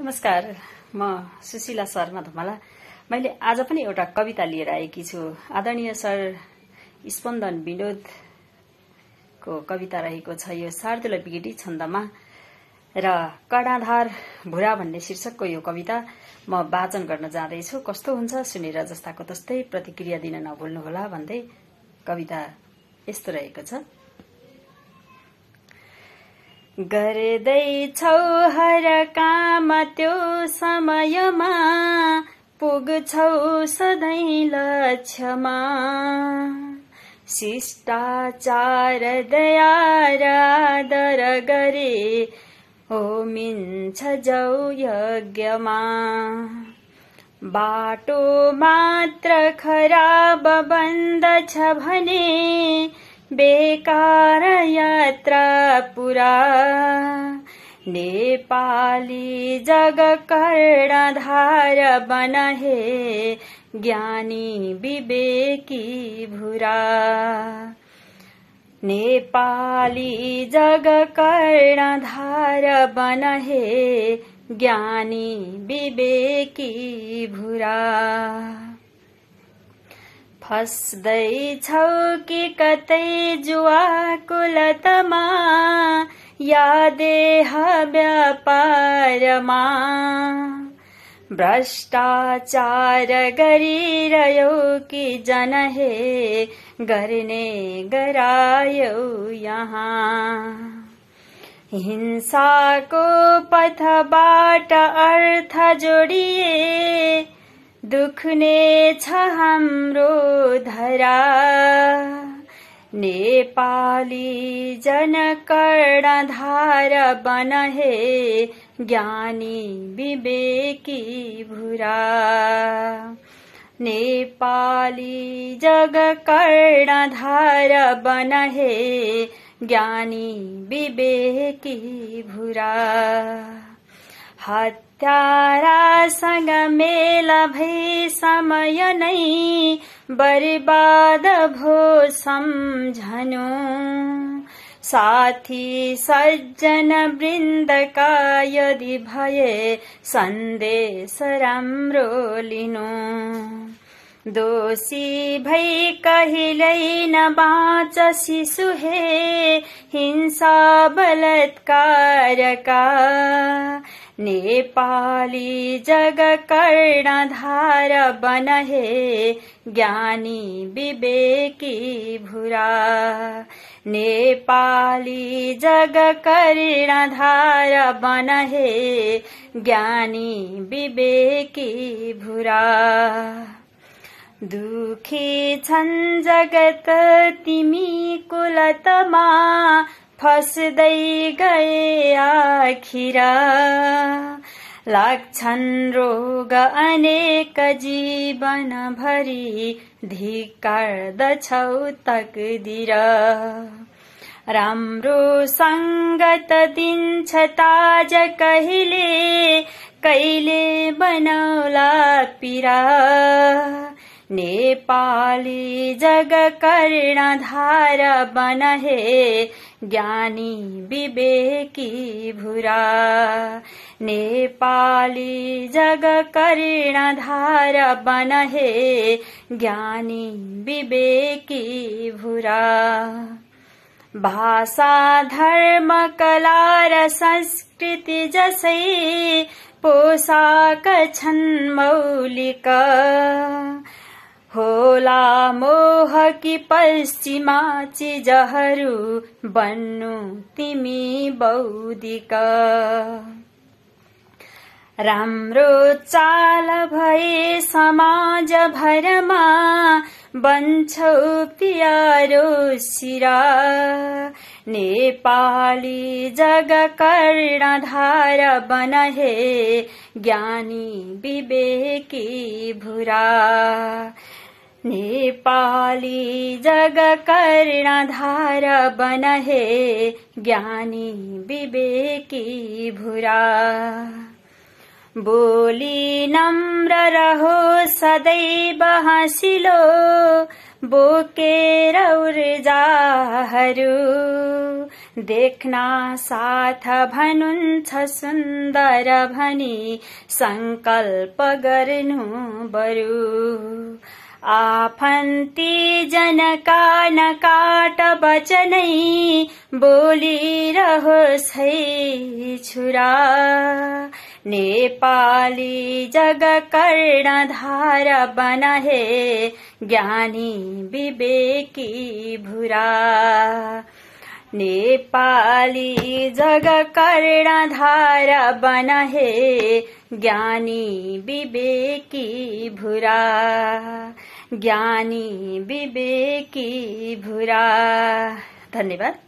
नमस्कार म सुशीला शर्मा धमला मैले आज पनि एउटा कविता लिएर आएकी छु आदरणीय सर स्पन्दन विनोदको कविता रहेको छ यो शार्दुल बिगेटी छन्दमा र कडाधार भुरा भन्ने शीर्षकको यो कविता म वाचन गर्न जाँदैछु कस्तो हुन्छ सुनेर जस्ताको तस्तै प्रतिक्रिया दिन नभुल्नुहोला भन्दै कविता यस्तो रहेको छ गर्दैछौ हर काम त्यो समयमा पुग्छौ सधैँ लक्ष्यमा शिष्टाचार दयारादर गरे मिन्छ जौ यज्ञमा बाटो मात्र खराब बन्दछ भने बेकार यात्रा पुरा नेपाली जग कर्णधार बनहे ज्ञानी विवेकी भुरा नेपाली जग कर्णधार बनहे ज्ञानी विवेकी भुरा फस्दैछौ कि कतै जुवाको लतमा या देह व्यापारमा भ्रष्टाचार गरिरह्यो कि जनहे गर्ने गरायो यहाँ हिंसाको पथबाट अर्थ जोडिए दुख्ने छ हाम्रो धरा नेपाली धार बनहे ज्ञानी विवेकी भुरा नेपाली धार बनहे ज्ञानी विवेकी भुरा हत्यारा समय समयनै बर्बाद भो सम् साथी सज्जन बृन्दकायदि भये सन्देसरमरोलिनो दोषी भई कहिलै न बाँच शिशु हे हिंसा बलत्कारका नेपाली जग कर्ण धार बन हे ज्ञानी विवेकी भुरा नेपाली जग कर्ण धार बन हे ज्ञानी विवेकी भुरा दुखे छन् जगत तिमी कुलतमा फस्दै गए आखिरा लाग्छन् रोग अनेक जीवनभरि धिकार्दछौ तकदिर राम्रो सङ्गत दिन्छ ताज कहिले कहिले बनाउला पिरा नेपाली जग कर्णधार बन है ज्ञानी विवेकी भुरा नेपाली जग कर्णधार बन है ज्ञानी विवेकी भुरा भाषा धर्म कला र संस्कृति जसै पोसाक छन् मौलिक मोह कि पश्चिमा चिजहरू बन्नु तिमी बौद्धिक राम्रो चाल भए समाज भरमा बन्छौ पियारो सिरा नेपाली जग कर्णधार बनहे ज्ञानी विवेकी भुरा नेपाली जग कर्णधार बनहे ज्ञानी विवेकी भुरा बोली नम्र रहो सदैव हँसिलो बोकेर ऊर्जाहरू देखना साथ भनुन्छ सुन्दर भनी संकल्प गर्नु बरु नकाट बचनै बोलिरहोस् है छुरा नेपाली जग कर्ण धार बनहे ज्ञानी विवेकी भुरा नेपाली जग कर्ण धार बनहे ज्ञानी विवेकी भुरा ज्ञानी विवेकी भुरा धन्यवाद